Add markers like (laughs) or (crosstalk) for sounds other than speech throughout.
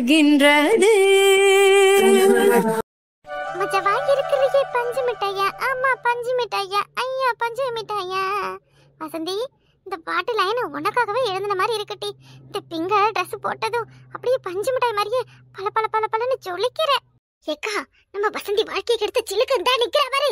வருகின்றது மச்சவா இருக்கிறதையே பஞ்சு மிட்டாயா ஆமா பஞ்சு மிட்டாயா ஐயா பஞ்சு மிட்டாயா வசந்தி இந்த பாட்டு லைனை உனக்காகவே எழுதின மாதிரி இருக்கட்டி இந்த பிங்க ட்ரெஸ் போட்டதும் அப்படியே பஞ்சு மிட்டாய் மாதிரியே பல பல பல பலன்னு சொல்லிக்கிற ஏக்கா நம்ம வசந்தி வாழ்க்கையை கெடுத்த சிலுக்கு தான் நிக்கிற பாரு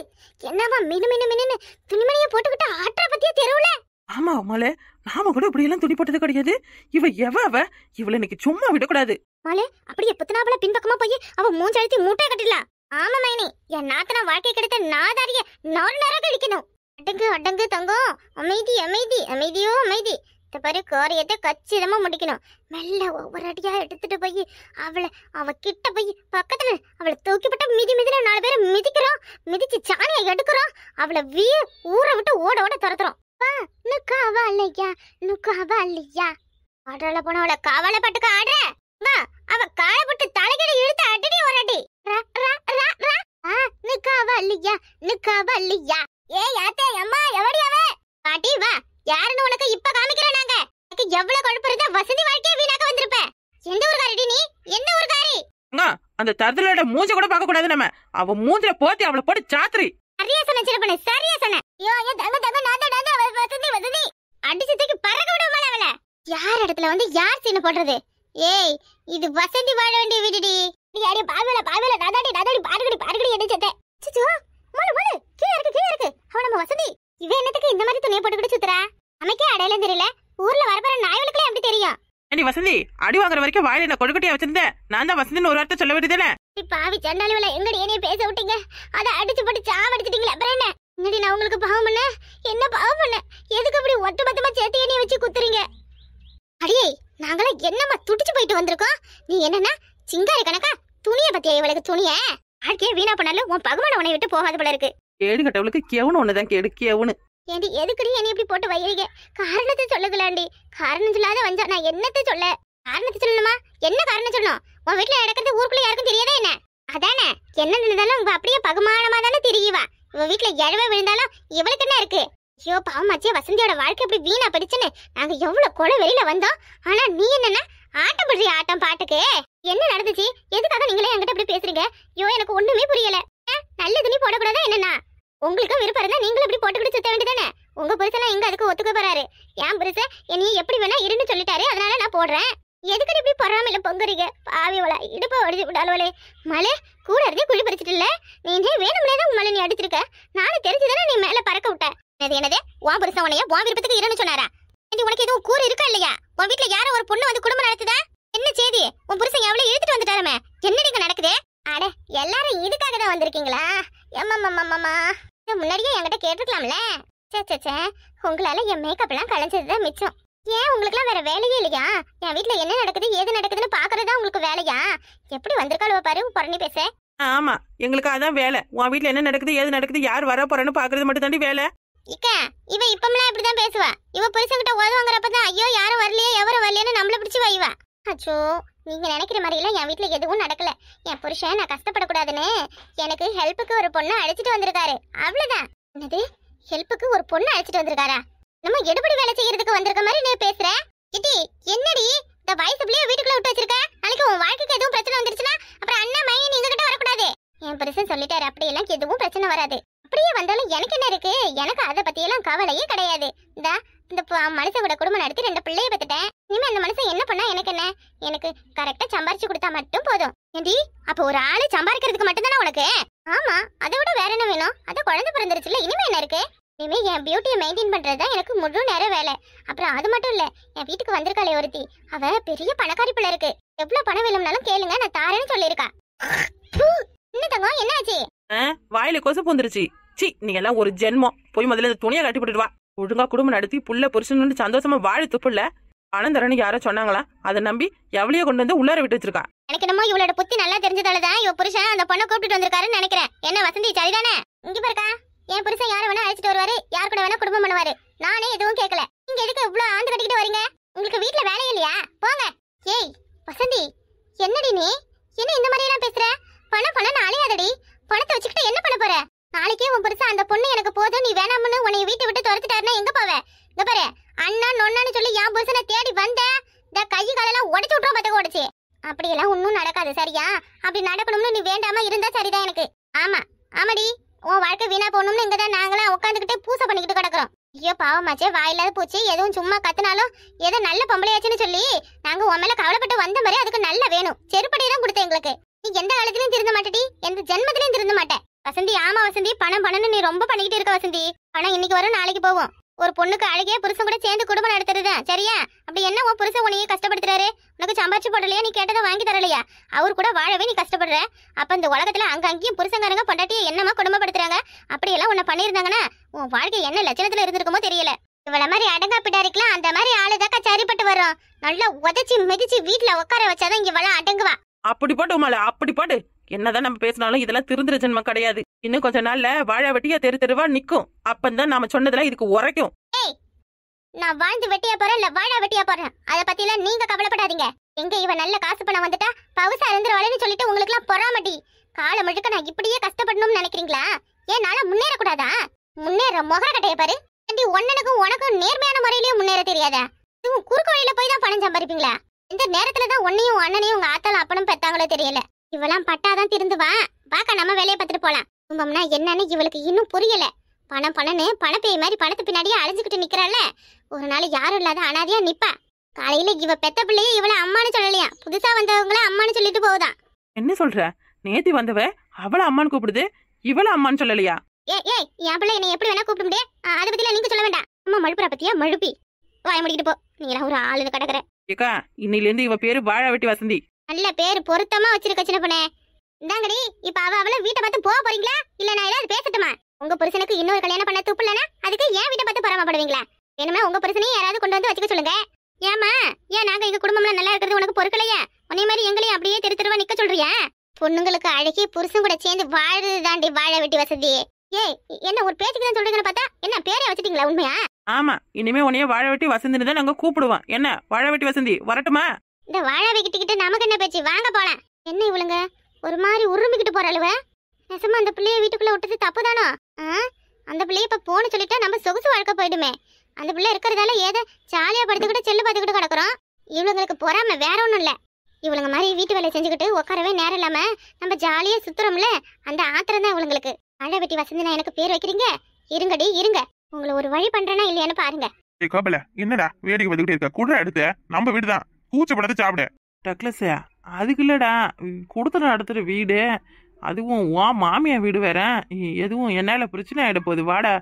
என்னவா மினு மினு மினுன்னு துணிமணியை போட்டுக்கிட்டு ஆட்டரை பத்தியே தெருவுல ஆமா மாலே நாம கூட இப்படி எல்லாம் துணி போட்டது கிடையாது இவ எவ அவ இவள இன்னைக்கு சும்மா விடக்கூடாது மாலே அப்படியே புத்தனாவள பின்பக்கமா போய் அவ மூஞ்சி அழுத்தி மூட்டை கட்டிடலாம் ஆமா மைனி என் நாத்தனா வாழ்க்கை கிடைத்த நாதாரிய நாலு நேரம் கழிக்கணும் அடங்கு அடங்கு தங்கம் அமைதி அமைதி அமைதியோ அமைதி இந்த பாரு காரியத்தை கச்சிதமா முடிக்கணும் மெல்ல ஒவ்வொரு அடியா எடுத்துட்டு போய் அவளை அவ கிட்ட போய் பக்கத்துல அவளை தூக்கிப்பட்ட மிதி மிதில நாலு பேரை மிதிக்கிறோம் மிதிச்சு சாணியை எடுக்கிறோம் அவளை வீ ஊரை விட்டு ஓட ஓட துரத்துறோம் அப்பா இன்னும் காவாலையா இன்னும் காவாலையா ஆடுறல போனவள ஆடுற வா அவ காலை போட்டு தலைக்கடி இழுத்து அடிடி ஒரு ரா ரா ரா ரா ஆ நீ காவாலையா நீ காவாலையா ஏ அம்மா எவடி அவ வா யாருன்னு உனக்கு இப்ப காமிக்கிறேன் நாங்க எனக்கு எவ்வளவு கொழுப்பு வசதி வாழ்க்கைய வீணாக்க வந்திருப்ப எந்த நீ என்ன ஊர்காரி அந்த தருதலோட மூஞ்ச கூட பார்க்க நம்ம அவ மூஞ்சில போத்தி அவளை போட்டு சாத்திரி சரியா சொன்ன சிறப்பனே சரியா சொன்ன வசந்தி வதந்தி அடிச்சு தூக்கி பறக்க விடுவோம் அவள யார் இடத்துல வந்து யார் சீனை போடுறது ஏய் இது வசந்தி வாழ வேண்டிய வீடுடி நீ யாரே பாவேல பாவேல நாதாடி நாதாடி பாருங்கடி பாருங்கடி என்ன சேத்தே சிச்சு மூணு மூணு கீழ இருக்கு கீழ இருக்கு அவ நம்ம வசந்தி இவ என்னத்துக்கு இந்த மாதிரி துணியை போட்டுக்கிட்டு சுத்துறா அமைக்கே அடையில தெரியல ஊர்ல வரப்பற நாய்களுக்கே அப்படி தெரியும் அடி வசந்தி அடி வாங்குற வரைக்கும் வாயில என்ன கொடுக்கட்டியா வச்சிருந்த நான் தான் வசந்தின்னு ஒரு வார்த்தை சொல்ல வேண்டியதானே பாவி சண்டாளிவள எங்கடி என்னைய பேச விட்டீங்க அத அடிச்சு போட்டு சாவடிச்சிட்டீங்களே அப்புறம் என்ன இங்கடி நான் உங்களுக்கு பாவம் பண்ண என்ன பாவம் பண்ண எதுக்கு அப்படி ஒத்த பத்தமா சேர்த்து எண்ணெய் வச்சு குத்துறீங்க அடியே நாங்களாம் என்னம்மா துடிச்சு போயிட்டு வந்திருக்கோம் நீ என்னன்னா சிங்காரி கணக்கா துணியை பத்தியா இவளுக்கு துணிய ஆட்கே வீணா பண்ணாலும் உன் பகவான உன்னை விட்டு போகாத போல இருக்கு கேடு கட்டவளுக்கு கேவனு ஒண்ணுதான் கேடு கேவனு ஏண்டி நீ என்ன இப்படி போட்டு வைக்கிறீங்க காரணத்தை சொல்லுங்களாண்டி காரணம் சொல்லாத வந்தா நான் என்னத்தை சொல்ல காரணத்தை சொல்லணுமா என்ன காரணம் சொல்லணும் உன் வீட்டுல நடக்கிறது ஊருக்குள்ள யாருக்கும் தெரியாதே என்ன அதானே என்ன நடந்தாலும் உங்க அப்படியே பகுமானமா தானே தெரியுவா உன் வீட்டுல இழவை விழுந்தாலும் இவளுக்கு என்ன இருக்கு ஐயோ பாவமாச்சே வசந்தியோட வாழ்க்கை இப்படி வீணா பிடிச்சுன்னு நாங்க எவ்வளவு கொலை வெளியில வந்தோம் ஆனா நீ என்னன்னா ஆட்டம் பிடிச்சி ஆட்டம் பாட்டுக்கு என்ன நடந்துச்சு எதுக்காக நீங்களே என்கிட்ட இப்படி பேசுறீங்க ஐயோ எனக்கு ஒண்ணுமே புரியல நல்ல துணி போடக்கூடாதா என்னன்னா உங்களுக்கு விருப்பம் இருந்தா நீங்களும் இப்படி போட்டு போட்டுக்கிட்டு சுத்த வேண்டியதானே உங்க புருஷெல்லாம் எங்க அதுக்கு ஒத்துக்க போறாரு என் புருஷன் என்னைய எப்படி வேணா இருன்னு சொல்லிட்டாரு அதனால நான் போடுறேன் எதுக்கு இப்படி பொறாமையில பொங்குறீங்க பாவிவளா இடுப்பை உடச்சு விடாதவளே மலை கூட இருந்தே குழி இல்ல நீ வேணும்னே தான் மலை நீ அடிச்சிருக்க நானும் தெரிஞ்சுதானே நீ மேல பறக்க விட்டேன் என்னது என்னது உன் புருஷன் உனைய உன் விருப்பத்துக்கு இருன்னு சொன்னாரா உனக்கு எதுவும் கூற இருக்கா இல்லையா உன் வீட்டுல யாரோ ஒரு பொண்ணு வந்து குடும்பம் நடத்துதா என்ன செய்தி உன் புருஷன் எவ்வளவு இழுத்துட்டு வந்துட்டாரமே என்ன நீங்க நடக்குது அட எல்லாரும் இதுக்காக தான் வந்திருக்கீங்களா எம்மம்மம்மம்மா முன்னாடியே என்கிட்ட கேட்டிருக்கலாம்ல சே சே சே உங்களால என் மேக்கப் எல்லாம் தான் மிச்சம் ஏன் உங்களுக்குலாம் வேற வேலையே இல்லையா என் வீட்டுல என்ன நடக்குது ஏது நடக்குதுன்னு பாக்குறதா உங்களுக்கு வேலையா எப்படி வந்திருக்காளுவ பாரு புரணி பேச ஆமா எங்களுக்கு அதான் வேலை உன் வீட்டுல என்ன நடக்குது ஏது நடக்குது யார் வர போறான்னு பாக்குறது மட்டும் தாண்டி வேலை இக்க இவ இப்பமெல்லாம் இப்படிதான் பேசுவா இவ புருஷங்கிட்ட ஓது தான் ஐயோ யாரும் வரலையே எவரும் வரலையேன்னு நம்மள பிடிச்சி வைவா அச்சோ நீங்க நினைக்கிற மாதிரிலாம் என் வீட்டுல எதுவும் நடக்கல என் புருஷன் நான் கஷ்டப்படக்கூடாதுன்னு எனக்கு ஹெல்ப்புக்கு ஒரு பொண்ணு அழைச்சிட்டு வந்திருக்காரு அவ்வளவுதான் என்னது ஹெல்ப்புக்கு ஒரு பொண்ணு அழைச்சிட்டு வந்திருக்காரா நம்ம எடுபடி வேலை செய்யறதுக்கு வந்திருக்க மாதிரி நீ பேசுற கிட்டி என்னடி இந்த வயசு வீட்டுக்குள்ள விட்டு வச்சிருக்க நாளைக்கு உன் வாழ்க்கைக்கு எதுவும் பிரச்சனை வந்துருச்சுன்னா அப்புறம் அண்ணா மைய நீங்க கிட்ட வரக்கூடாது என் பெருசன் சொல்லிட்டாரு அப்படி எல்லாம் எதுவும் பிரச்சனை வராது அப்படியே வந்தாலும் எனக்கு என்ன இருக்கு எனக்கு அதை பத்தி எல்லாம் கவலையே கிடையாது இந்த இந்த மனுஷன் கூட குடும்பம் நடத்தி ரெண்டு பிள்ளைய பத்துட்டேன் இனிமே அந்த மனுஷன் என்ன பண்ணா எனக்கு என்ன எனக்கு கரெக்டா சம்பாரிச்சு கொடுத்தா மட்டும் போதும் ஏண்டி அப்ப ஒரு ஆளு சம்பாரிக்கிறதுக்கு மட்டும் தானே உனக்கு ஆமா அதை விட வேற என்ன வேணும் அத குழந்தை பிறந்துருச்சுல இனிமே என்ன இருக்கு இனிமே என் பியூட்டியை மெயின்டைன் பண்ணுறது தான் எனக்கு முழு நேரம் வேலை அப்புறம் அது மட்டும் இல்லை என் வீட்டுக்கு வந்திருக்காளே ஒருத்தி அவ பெரிய பணக்காரி பிள்ளை இருக்கு எவ்வளோ பணம் வேணும்னாலும் கேளுங்க நான் தாரேன்னு சொல்லியிருக்கா என்ன தங்கம் என்ன ஆச்சு வாயில கொசு பூந்துருச்சு சி நீங்க எல்லாம் ஒரு ஜென்மம் போய் முதல்ல இந்த துணியை கட்டி போட்டுடுவா ஒழுங்கா குடும்பம் நடத்தி புள்ள புருஷன் சந்தோஷமா வாழை துப்புல பணம் தரணும் யாரோ சொன்னாங்களா அதை நம்பி எவ்வளோ கொண்டு வந்து உள்ளார விட்டு வச்சிருக்கா எனக்கு என்னமோ இவளோட புத்தி நல்லா தெரிஞ்சதாலதான் இவ புருஷன் அந்த பொண்ணை கூப்பிட்டு வந்திருக்காருன்னு நினைக்கிறேன் என்ன வசந்தி சரிதானே இங்க பாருக்கா என் புருஷன் யாரை வேணா அழைச்சிட்டு வருவாரு யார் கூட வேணா குடும்பம் பண்ணுவாரு நானே எதுவும் கேட்கல நீங்க எதுக்கு இவ்வளவு ஆந்து கட்டிக்கிட்டு வரீங்க உங்களுக்கு வீட்டுல வேலை இல்லையா போங்க ஏய் வசந்தி என்னடி நீ என்ன இந்த மாதிரி சொல்லி நாங்க உன் மேல கவலைப்பட்டு வந்த மாதிரி அதுக்கு நல்ல வேணும் செருப்படி தான் கொடுத்த எங்களுக்கு நீ எந்த காலத்திலயும் திருந்த மாட்டடி எந்த ஜென்மத்திலயும் திருந்த மாட்டேன் வசந்தி ஆமா வசந்தி பணம் பணம்னு நீ ரொம்ப பண்ணிக்கிட்டு இருக்க வசந்தி பணம் இன்னைக்கு வரும் நாளைக்கு போவோம் ஒரு பொண்ணுக்கு அழகிய புருஷன் கூட சேர்ந்து குடும்பம் நடத்துறது சரியா அப்படி என்ன உன் புருஷன் உனையே கஷ்டப்படுத்துறாரு உனக்கு சம்பாரிச்சு போடலையா நீ கேட்டதை வாங்கி தரலையா அவர் கூட வாழவே நீ கஷ்டப்படுற அப்ப இந்த உலகத்துல அங்க அங்கேயும் புருஷங்காரங்க பொண்டாட்டியை என்னமா குடும்பப்படுத்துறாங்க அப்படியெல்லாம் உன்னை பண்ணியிருந்தாங்கன்னா உன் வாழ்க்கை என்ன லட்சணத்துல இருந்திருக்குமோ தெரியல இவள மாதிரி அடங்காப்பிடா இருக்கலாம் அந்த மாதிரி ஆளுதாக்கா சரிப்பட்டு வரும் நல்லா உதச்சி மிதிச்சு வீட்டுல உட்கார வச்சாதான் இவள அடங்குவா அப்படி போட்டு உமால அப்படி போடு என்னதான் நம்ம பேசினாலும் இதெல்லாம் திருந்திர ஜென்மம் கிடையாது இன்னும் கொஞ்ச நாள்ல வாழை வெட்டியா தெரு தெருவா நிக்கும் அப்பந்தான் நாம சொன்னதெல்லாம் இதுக்கு உரைக்கும் ஏய் நான் வாழ்ந்து வெட்டியா போறேன் இல்ல வாழை வெட்டியா போறேன் அத பத்தி எல்லாம் நீங்க கவலைப்படாதீங்க எங்க இவ நல்ல காசு பணம் வந்துட்டா பவுசா இருந்துருவாளேன்னு சொல்லிட்டு உங்களுக்கு எல்லாம் பொறாமட்டி காலம் முழுக்க நான் இப்படியே கஷ்டப்படணும்னு நினைக்கிறீங்களா ஏன் நானும் முன்னேறக்கூடாதா முன்னேற முகர கட்டைய பாரு ஆண்டி ஒன்னனுக்கும் உனக்கும் நேர்மையான முறையிலேயே முன்னேற தெரியாதா இவன் குறுக்கு வழியில போய் தான் பணம் சம்பாதிப்பீங்களா இந்த நேரத்துல தான் ஒன்னையும் அண்ணனையும் உங்க ஆத்தால அப்பனும் பெத்தாங்களோ தெரியல இவெல்லாம் பட்டாதான் திருந்துவா பாக்க நம்ம வேலையை பார்த்துட்டு போலாம் குடும்பம்னா என்னன்னு இவளுக்கு இன்னும் புரியல பணம் பணம்னு பணப்பேய் மாதிரி பணத்து பின்னாடியே அழைஞ்சுக்கிட்டு நிக்கிறாள்ல ஒரு நாள் யாரும் இல்லாத அனாதியா நிப்பா காலையில இவ பெத்த பிள்ளையே இவள அம்மானு சொல்லலையா புதுசா வந்தவங்கள அம்மானு சொல்லிட்டு போகுதான் என்ன சொல்ற நேத்தி வந்தவ அவள அம்மான்னு கூப்பிடுது இவள அம்மான்னு சொல்லலையா ஏ ஏய் என் பிள்ளை என்னை எப்படி வேணா கூப்பிட முடியும் அதை பத்தில நீங்க சொல்ல வேண்டாம் அம்மா மழுப்புறா பத்தியா மழுப்பி வாய முடிக்கிட்டு போ நீங்க ஒரு ஆளு கிடக்குற ஏக்கா இன்னையில இருந்து இவ பேரு வாழ வெட்டி வசந்தி நல்ல பேர் பொருத்தமா வச்சிருக்க சின்ன பொண்ணே இந்தாங்கடி இப்ப அவ அவள வீட்டை பார்த்து போக போறீங்களா இல்ல நான் ஏதாவது பேசட்டுமா உங்க புருஷனுக்கு இன்னொரு கல்யாணம் பண்ண துப்பு இல்லனா அதுக்கு ஏன் வீட்டை பார்த்து பரமப்படுவீங்களா வேணுமா உங்க புருஷனையும் யாராவது கொண்டு வந்து வச்சுக்க சொல்லுங்க ஏமா ஏன் நாங்க எங்க குடும்பம்ல நல்லா இருக்கிறது உனக்கு பொறுக்கலையா உன்னை மாதிரி எங்களையும் அப்படியே தெரு தெருவா நிக்க சொல்றியா பொண்ணுங்களுக்கு அழகி புருஷன் கூட சேர்ந்து வாழுது தாண்டி வாழ வெட்டி வசதி ஏய் என்ன ஒரு பேச்சுக்கு தான் சொல்றீங்கன்னு பார்த்தா என்ன பேரே வச்சிட்டீங்களா உண்மையா ஆமா இனிமே உன்னைய வாழை வெட்டி வசந்தின்னு தான் நாங்க கூப்பிடுவோம் என்ன வாழை வெட்டி வசந்தி வரட்டுமா இந்த வாழை வைக்கிட்டு நமக்கு என்ன பேச்சு வாங்க போலாம் என்ன இவளுங்க ஒரு மாதிரி உருமிக்கிட்டு போற அளவு நெசமா அந்த பிள்ளைய வீட்டுக்குள்ள விட்டது தப்பு தானோ அந்த பிள்ளைய இப்ப போன்னு சொல்லிட்டா நம்ம சொகுசு வாழ்க்கை போயிடுமே அந்த பிள்ளை இருக்கிறதால ஏதோ ஜாலியா படுத்துக்கிட்டு செல்லு பார்த்துக்கிட்டு கிடக்குறோம் இவளுங்களுக்கு பொறாம வேற ஒன்றும் இல்லை இவளுங்க மாதிரி வீட்டு வேலையை செஞ்சுக்கிட்டு உட்காரவே நேரம் இல்லாம நம்ம ஜாலியா சுத்துறோம்ல அந்த ஆத்திரம் தான் இவளுங்களுக்கு ஆழவெட்டி வசந்தினா எனக்கு பேர் வைக்கிறீங்க இருங்கடி இருங்க உங்களை ஒரு வழி பண்றேனா இல்லையான்னு பாருங்க ஏய் கோபல என்னடா வேடிக்கை வந்துகிட்டே இருக்க குடுற எடுத்து நம்ம வீடு தான் கூச்சப்படாத சாப்பிடு டக்லஸ் அதுக்கு இல்லடா கொடுத்துட அடுத்துற வீடு அதுவும் உன் மாமியா வீடு வேற எதுவும் என்னால பிரச்சனை ஆயிட போகுது வாடா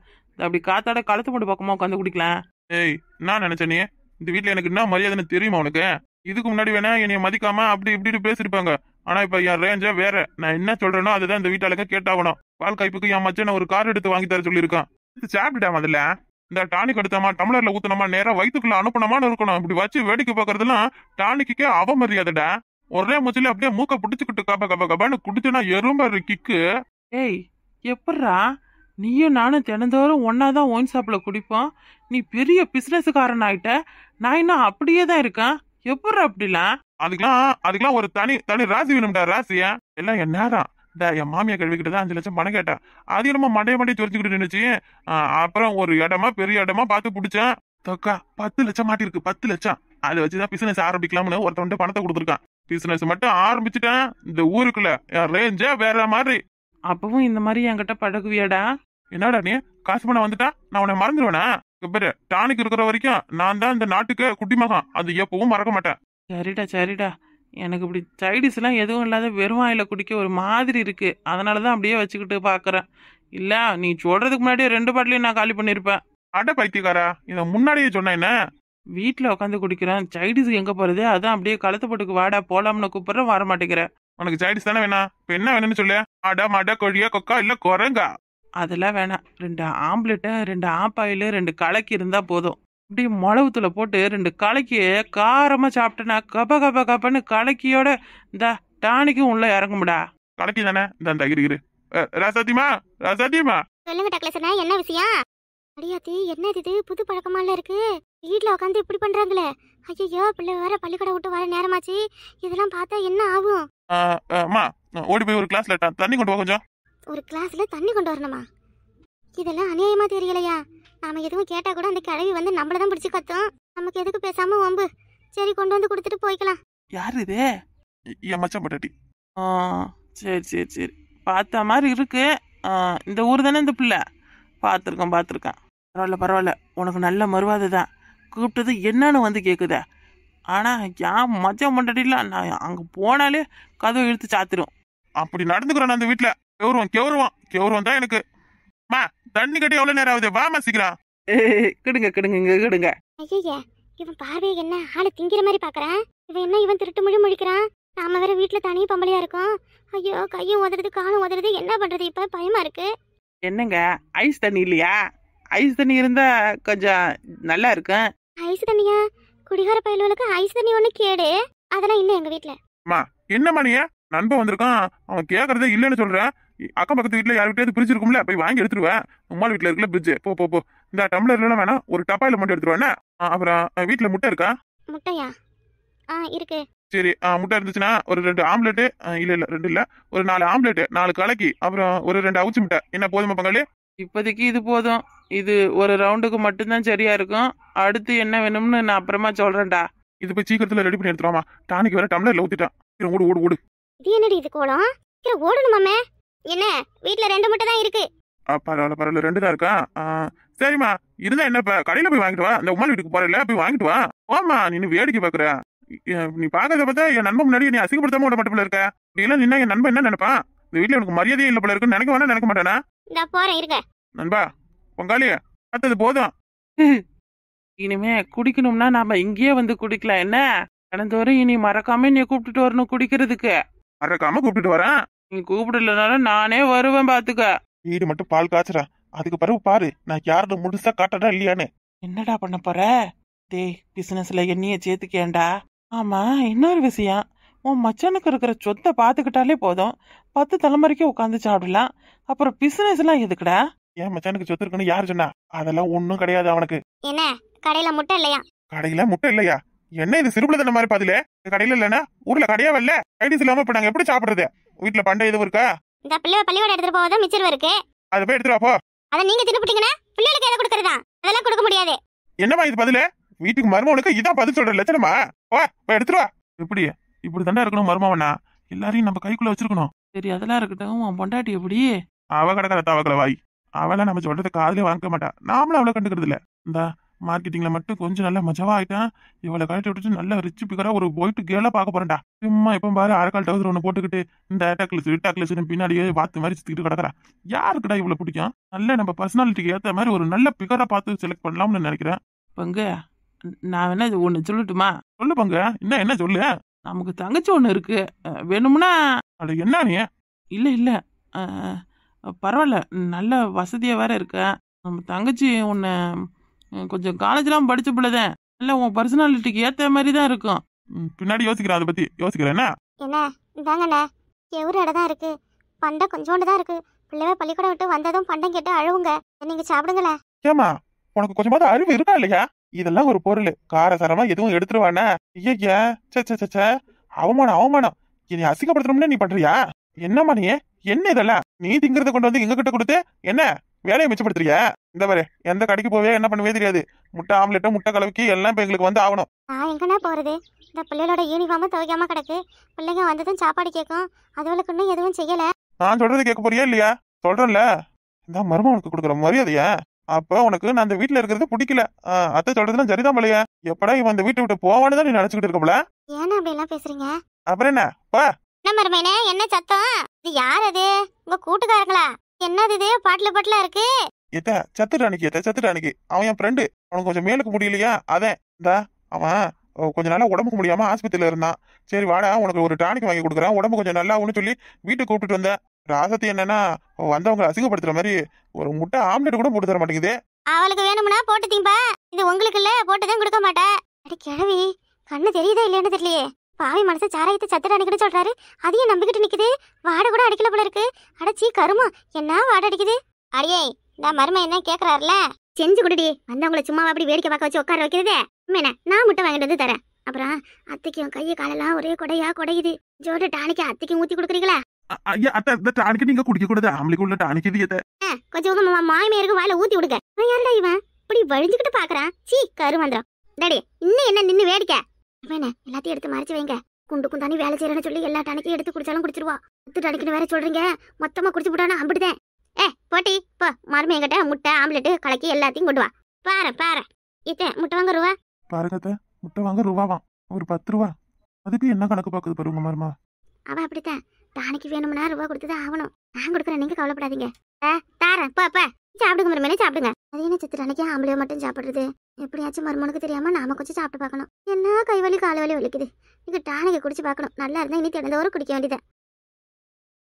அப்படி காத்தாட கழுத்து மட்டும் பக்கமா உட்காந்து குடிக்கலாம் ஏய் நான் நினைச்சனே இந்த வீட்டுல எனக்கு என்ன மரியாதைன்னு தெரியுமா உனக்கு இதுக்கு முன்னாடி வேணா என்னைய மதிக்காம அப்படி இப்படி பேசிருப்பாங்க ஆனா இப்ப என் ரேஞ்சே வேற நான் என்ன சொல்றேனோ அதுதான் இந்த வீட்டாளுக்கு கேட்டாகணும் பால் கைப்புக்கு என் மச்சன் ஒரு கார் எடுத்து வாங்கி தர சொல்லியிருக்கான் இது சாப்பிட்டுட்டா அதுல இந்த டானிக் எடுத்தமா டம்ளர்ல ஊத்தனமா நேரா வயிற்றுக்குள்ள அனுப்பணமான்னு இருக்கணும் இப்படி வச்சு வேடிக்கை பாக்குறதுலாம் டானிக்கே அவமரியாதைடா ஒரே மூச்சில அப்படியே மூக்க புடிச்சுக்கிட்டு கப கப கபான்னு குடிச்சுனா எறும்ப கிக்கு ஏய் எப்படா நீயும் நானும் தினந்தோறும் ஒன்னாதான் ஒயின் சாப்பிட குடிப்போம் நீ பெரிய காரன் ஆயிட்ட நான் இன்னும் அப்படியே தான் இருக்கேன் எப்படி அப்படிலாம் அதுக்கெல்லாம் அதுக்கெல்லாம் ஒரு தனி தனி ராசி வேணும்டா ராசியா எல்லாம் என் நேரம் இந்த என் மாமியா கழுவிக்கிட்டதான் தான் அஞ்சு லட்சம் பணம் கேட்டேன் அது நம்ம மண்டைய மண்டைய துரைச்சிக்கிட்டு நின்றுச்சு அப்புறம் ஒரு இடமா பெரிய இடமா பார்த்து பிடிச்சேன் தொக்கா பத்து லட்சம் மாட்டிருக்கு பத்து லட்சம் அதை வச்சுதான் பிசினஸ் ஆரம்பிக்கலாம்னு ஒருத்தவன்ட்டு பணத்தை கொடுத்துருக்கான் பிசினஸ் மட்டும் ஆரம்பிச்சுட்டேன் இந்த ஊருக்குள்ள ரேஞ்சே வேற மாதிரி அப்பவும் இந்த மாதிரி என்கிட்ட பழகுவியாடா என்னடா நீ காசு பண்ண வந்துட்டா நான் உன்னை மறந்துடுவேனா பாரு டானிக் இருக்கிற வரைக்கும் நான் தான் இந்த நாட்டுக்கு குட்டி அது எப்பவும் மறக்க மாட்டேன் சரிடா சரிடா எனக்கு இப்படி சைடிஸ்லாம் எதுவும் இல்லாத வெறும் வாயில குடிக்க ஒரு மாதிரி இருக்கு அதனால தான் அப்படியே வச்சுக்கிட்டு பார்க்குறேன் இல்லை நீ சொல்றதுக்கு முன்னாடியே ரெண்டு பாட்டிலையும் நான் காலி பண்ணியிருப்பேன் அட பைத்தியக்காரா இதை முன்னாடியே என்ன வீட்டில் உட்காந்து குடிக்கிறேன் சைடிஸ் எங்கே போகிறது அதான் அப்படியே போட்டுக்கு வாடா போலாம்னு கூப்பிட்றேன் வர மாட்டேங்கிறேன் உனக்கு சைடிஸ் தானே வேணா இப்ப என்ன வேணும்னு சொல்லு அட மாடா கொழியா கொக்கா இல்லை குரங்கா அதெல்லாம் வேணாம் ரெண்டு ஆம்லெட்டை ரெண்டு ஆப்பாயிலு ரெண்டு கலக்கி இருந்தால் போதும் அப்படியே மிளகுத்துல போட்டு ரெண்டு கலக்கிய காரமாக சாப்பிட்டேன்னா கப கப கபன்னு கலக்கியோட இந்த டானிக்கும் உள்ளே இறங்கும்டா கலக்கி தானே இந்த இரு இரு ராசாத்திமா ராசாத்திமா சொல்லுங்க டக்ளேசனா என்ன விஷயம் அடியாத்தி என்ன இது புது பழக்கமால இருக்கு வீட்டில் உட்காந்து இப்படி பண்றாங்களே ஐயோ பிள்ளை வேற பள்ளிக்கூட விட்டு வர நேரமாச்சு இதெல்லாம் பார்த்தா என்ன ஆகும் அம்மா ஓடி போய் ஒரு கிளாஸ்ல தண்ணி கொண்டு வா கொஞ்சம் ஒரு கிளாஸில் தண்ணி கொண்டு வரணுமா இதெல்லாம் அநியாயமாக தெரியலையா நாம் எதுவும் கேட்டால் கூட அந்த கிழவி வந்து நம்மள தான் பிடிச்சி கத்தும் நமக்கு எதுக்கு பேசாமல் வம்பு சரி கொண்டு வந்து கொடுத்துட்டு போய்க்கலாம் யார் இது என் மச்சம் பொட்டாட்டி ஆ சரி சரி சரி பார்த்த மாதிரி இருக்கு இந்த ஊர் தானே இந்த பிள்ளை பார்த்துருக்கேன் பார்த்துருக்கேன் பரவாயில்ல பரவாயில்ல உனக்கு நல்ல மறுவாது தான் கூப்பிட்டது என்னன்னு வந்து கேட்குத ஆனால் என் மச்சம் இல்லை நான் அங்கே போனாலே கதவு இழுத்து சாத்திரும் அப்படி நடந்துக்கிறேன் அந்த வீட்டில் கௌரவம் கௌரவம் கௌரவம் தான் எனக்கு மா தண்ணி கட்டி எவ்வளவு நேரம் ஆகுது வாமா சீக்கிரம் (laughs) கிடுங்க கிடுங்க கிடுங்க ஐயா இவன் பார்வையை என்ன ஆளை திங்கிற மாதிரி பாக்குறேன் இவன் என்ன இவன் திருட்டு மொழி முழிக்கிறான் நாம வேற வீட்டுல தனியும் பம்பளையா இருக்கோம் ஐயோ கையும் உதறது காலும் உதறது என்ன பண்றது இப்ப பயமா இருக்கு என்னங்க ஐஸ் தண்ணி இல்லையா ஐஸ் தண்ணி இருந்தா கொஞ்சம் நல்லா இருக்கும் ஐஸ் தண்ணியா குடிகார பயலுவலுக்கு ஐஸ் தண்ணி ஒண்ணு கேடு அதெல்லாம் இல்ல எங்க வீட்டுல அம்மா என்ன மணியா நண்பன் வந்திருக்கான் அவன் கேக்குறதே இல்லைன்னு சொல்றேன் அக்கம் பக்கத்து வீட்டில் யார்கிட்டயாவது பிரிட்ஜ் இருக்கும்ல போய் வாங்கி எடுத்துருவேன் உமாள் வீட்டில் இருக்கல பிரிட்ஜ் போ போ போ இந்த டம்ளர்லாம் வேணாம் ஒரு டப்பாயில் மட்டும் எடுத்துருவேண்ணே அப்புறம் வீட்டில் முட்டை இருக்கா முட்டையா ஆ இருக்கு சரி முட்டை இருந்துச்சுன்னா ஒரு ரெண்டு ஆம்லெட்டு இல்லை இல்லை ரெண்டு இல்லை ஒரு நாலு ஆம்லெட்டு நாலு கலக்கி அப்புறம் ஒரு ரெண்டு அவுச்சி முட்டை என்ன போதுமா பங்காளி இப்போதைக்கு இது போதும் இது ஒரு ரவுண்டுக்கு மட்டும்தான் சரியா இருக்கும் அடுத்து என்ன வேணும்னு நான் அப்புறமா சொல்றேன்டா இது போய் சீக்கிரத்துல ரெடி பண்ணி எடுத்துருவாமா டானிக்கு வேற டம்ளர்ல ஊத்திட்டான் ஓடு ஓடு ஓடு இது என்னடி இது கோலம் ஓடணுமாமே என்ன வீட்ல ரெண்டு மட்டும் தான் இருக்கு பரவாயில்ல பரவாயில்ல ரெண்டு தான் இருக்கா சரிம்மா இருந்தா என்னப்பா கடையில போய் வாங்கிட்டு வா அந்த உமாள் வீட்டுக்கு போறல போய் வாங்கிட்டு வா ஓமா நீ வேடிக்கை பாக்குற நீ பாக்கிறத பார்த்தா என் நண்பன் முன்னாடி நீ அசிங்கப்படுத்தாம விட மட்டும் இருக்க இப்படியெல்லாம் நின்னா என் நண்பன் என்ன நினைப்பான் இந்த வீட்டுல உனக்கு மரியாதையே இல்ல போல இருக்குன்னு நினைக்க வேணா நினைக்க மாட்டானா போறேன் இருக்க நண்பா பொங்காளி பார்த்தது போதும் இனிமே குடிக்கணும்னா நாம இங்கேயே வந்து குடிக்கலாம் என்ன தினந்தோறும் இனி மறக்காம நீ கூப்பிட்டுட்டு வரணும் குடிக்கிறதுக்கு மறக்காம கூப்பிட்டுட்டு வரேன் நீ கூப்பிடலனாலும் நானே வருவேன் பாத்துக்க வீடு மட்டும் பால் காய்ச்சறா அதுக்கு பிறகு பாரு நான் யாரும் முழுசா காட்டடா இல்லையான்னு என்னடா பண்ண போற டேய் பிசினஸ்ல என்னைய சேர்த்துக்கேன்டா ஆமா இன்னொரு விஷயம் உன் மச்சானுக்கு இருக்கிற சொத்தை பார்த்துக்கிட்டாலே போதும் பத்து தலைமுறைக்கு உட்காந்து சாப்பிடலாம் அப்புறம் பிசினஸ் எல்லாம் எதுக்குடா ஏன் மச்சானுக்கு சொத்து இருக்குன்னு யார் சொன்னா அதெல்லாம் ஒண்ணும் கிடையாது அவனுக்கு என்ன கடையில முட்டை இல்லையா கடையில முட்டை இல்லையா என்ன இது சிறுபுல மாதிரி பாதில கடையில இல்லன்னா ஊர்ல கடையா வரல ஐடிஸ் இல்லாம இப்ப நாங்க எப்படி சாப்பிடுறது வீட்ல பண்டை எதுவும் இருக்கா இந்த பிள்ளை பள்ளியோட எடுத்துட்டு போவதா மிச்சர் இருக்கு அத போய் எடுத்துட்டு போ அத நீங்க தின்னுபிட்டீங்கன்னா பிள்ளைகளுக்கு எதை கொடுக்கறதா அதெல்லாம் கொடுக்க முடியாது என்னமா இது பதிலு வீட்டுக்கு மருமவனுக்கு இதான் பதில் சொல்ற லட்சணமா வா போய் எடுத்துட்டு வா இப்படி இப்படி தான இருக்கணும் மருமவனா எல்லாரையும் நம்ம கைக்குள்ள வச்சிருக்கணும் சரி அதெல்லாம் இருக்கட்டும் உன் பொண்டாட்டி எப்படி அவ கிடக்கிற தவக்கல வாய் அவெல்லாம் நம்ம சொல்றது காதலே வாங்க மாட்டா நாமளும் அவளை கண்டுக்கிறது இல்ல இந்தா மார்க்கெட்டிங்கில் மட்டும் கொஞ்சம் நல்லா மஜாவாக ஆகிட்டேன் இவளை கழட்டி விட்டுட்டு நல்லா ரிச்சு பிக்கராக ஒரு போயிட்டு கேளா பார்க்க போகிறேன்டா சும்மா இப்போ பாரு அரைக்கால் டவுசர் ஒன்று போட்டுக்கிட்டு இந்த டக்லஸ் டக்லஸ்னு பின்னாடியே பார்த்து மாதிரி சுற்றிக்கிட்டு கிடக்குறா யாருக்குடா இவ்வளோ பிடிக்கும் நல்ல நம்ம பர்சனாலிட்டிக்கு ஏற்ற மாதிரி ஒரு நல்ல பிக்கராக பார்த்து செலக்ட் பண்ணலாம்னு நினைக்கிறேன் பங்கு நான் வேணா இது ஒன்று சொல்லட்டுமா சொல்லு பங்கு என்ன என்ன சொல்லு நமக்கு தங்கச்சி ஒன்று இருக்கு வேணும்னா அது என்ன நீ இல்லை இல்லை பரவாயில்ல நல்ல வசதியாக வேற இருக்கேன் நம்ம தங்கச்சி ஒன்று கொஞ்சம் காலேஜ்லாம் படிச்ச பிள்ளைதான் இல்ல உன் பர்சனாலிட்டிக்கு ஏத்த மாதிரி தான் இருக்கும் பின்னாடி யோசிக்கிறேன் அதை பத்தி யோசிக்கிறேன் என்ன என்ன இதாங்கண்ணே இடம் தான் இருக்கு பண்டை கொஞ்சோண்டு தான் இருக்கு பிள்ளைவே பள்ளிக்கூடம் விட்டு வந்ததும் பண்டம் கேட்டு அழுவுங்க நீங்க சாப்பிடுங்களேன் ஏமா உனக்கு கொஞ்சமாவது அறிவு இருக்கா இல்லையா இதெல்லாம் ஒரு பொருள் காரசாரமா எதுவும் எடுத்துருவானே ஐயா சே சே சே அவமானம் அவமானம் என்னை அசிங்கப்படுத்தணும்னு நீ பண்றியா என்னம்மா நீ என்ன இதெல்லாம் நீ திங்கறத கொண்டு வந்து எங்க கிட்ட கொடுத்து என்ன வேலையை மிச்சப்படுத்துறியா இந்த பாரு எந்த கடைக்கு போவே என்ன பண்ணவே தெரியாது முட்டை ஆம்லெட்டும் முட்டை கலவுக்கு எல்லாம் இப்போ எங்களுக்கு வந்து ஆகணும் நான் எங்கண்ணா போகிறது இந்த பிள்ளைகளோட யூனிஃபார்ம் துவைக்காம கிடக்கு பிள்ளைங்க வந்ததும் சாப்பாடு கேட்கும் அதுவளுக்கு இன்னும் எதுவும் செய்யல நான் சொல்றது கேட்க போறியா இல்லையா சொல்றேன்ல இந்த மரும உனக்கு கொடுக்குற மரியாதையா அப்ப உனக்கு நான் அந்த வீட்டுல இருக்கிறது பிடிக்கல அத்தை சொல்றதுலாம் சரிதான் போலையா எப்படா இவன் அந்த வீட்டை விட்டு போவான்னு தான் நீ நினைச்சுக்கிட்டு இருக்கப்பல ஏன்னா அப்படி எல்லாம் பேசுறீங்க அப்புறம் என்ன என்ன என்ன சத்தம் இது யார் அது உங்க கூட்டுக்காரங்களா என்னது இது பாட்டுல பாட்டுல இருக்கு எத்த சத்துட்டு அன்னைக்கு எத்த சத்துட்டு அன்னைக்கு அவன் என் ஃப்ரெண்டு அவனுக்கு கொஞ்சம் மேலுக்கு முடியலையா அதான் இந்த அவன் கொஞ்ச நாளா உடம்புக்கு முடியாம ஆஸ்பத்திரியில இருந்தான் சரி வாடா உனக்கு ஒரு டானிக் வாங்கி கொடுக்குறான் உடம்பு கொஞ்சம் நல்லா ஒன்று சொல்லி வீட்டுக்கு கூப்பிட்டு வந்தேன் ராசத்தி என்னன்னா வந்தவங்களை அசிங்கப்படுத்துற மாதிரி ஒரு முட்டை ஆம்லெட் கூட போட்டு தர மாட்டேங்குது அவளுக்கு வேணும்னா போட்டு தீம்பா இது உங்களுக்கு இல்ல போட்டுதான் கொடுக்க மாட்டேன் அடி கிழவி கண்ணு தெரியுதா இல்லையான்னு தெரியலையே பாவி மனசை சாராயத்தை சத்திர அடிக்கணும் சொல்றாரு அதையும் நம்பிக்கிட்டு நிக்குது வாட கூட அடிக்கல போல இருக்கு அடச்சி கருமா என்ன வாடை அடிக்குது அடியே இந்த மருமை என்ன கேக்குறாருல செஞ்சு கொடுடி வந்தவங்கள சும்மா அப்படி வேடிக்கை பார்க்க வச்சு உட்கார வைக்கிறதே உண்மையில நான் முட்டை வாங்கிட்டு வந்து தரேன் அப்புறம் அத்தைக்கு உன் கையை காலெல்லாம் ஒரே கொடையா கொடையுது ஜோட டானிக்கு அத்தைக்கு ஊத்தி கொடுக்குறீங்களா ஐயா டானிக்கு நீங்க குடிக்க கூடாது ஆம்பளைக்கு உள்ள டானிக்கு இது கொஞ்சம் உங்க மாமியாருக்கு வாயில ஊத்தி விடுங்க யாருடா இவன் இப்படி வழிஞ்சுக்கிட்டு பாக்குறான் சீ கரு வந்துடும் இன்னும் என்ன நின்னு வேடிக்கை வேணே எல்லாத்தையும் எடுத்து மறைச்சு வைங்க குண்டுக்கும் தண்ணி வேலை செய்யறேன்னு சொல்லி எல்லா டானிக்கும் எடுத்து குடிச்சாலும் குடிச்சிருவா பத்து டானிக்குன்னு வேற சொல்றீங்க மொத்தமா குடிச்சு போட்டானா அப்படிதான் ஏ போட்டி போ மருமை என்கிட்ட முட்டை ஆம்லெட்டு கலக்கி எல்லாத்தையும் கொண்டு வா பாரு பாரு இத்தே முட்டை வாங்க ரூபா பாருங்க முட்டை வாங்க ரூபாவா ஒரு பத்து ரூபா அதுக்கு என்ன கணக்கு பார்க்குது பாருங்க மருமா அவ அப்படித்தான் டானிக்கு வேணும்னா ரூபா கொடுத்துதான் ஆகணும் நான் கொடுக்குறேன் நீங்க கவலைப்படாதீங்க தாரேன் போ போ சாப்பிடுங்க மருமனே சாப்பிடுங்க அது என்ன சித்திர அன்னைக்கு ஆம்பளையோ மட்டும் சாப்பிடுறது எப்படியாச்சும் மருமனுக்கு தெரியாம நாம கொஞ்சம் சாப்பிட்டு பார்க்கணும் என்ன வலி கால் வலி வலிக்குது நீங்க டானிக்கு குடிச்சு பார்க்கணும் நல்லா இருந்தா இனி தினந்தோறும் குடிக்க வேண்டியது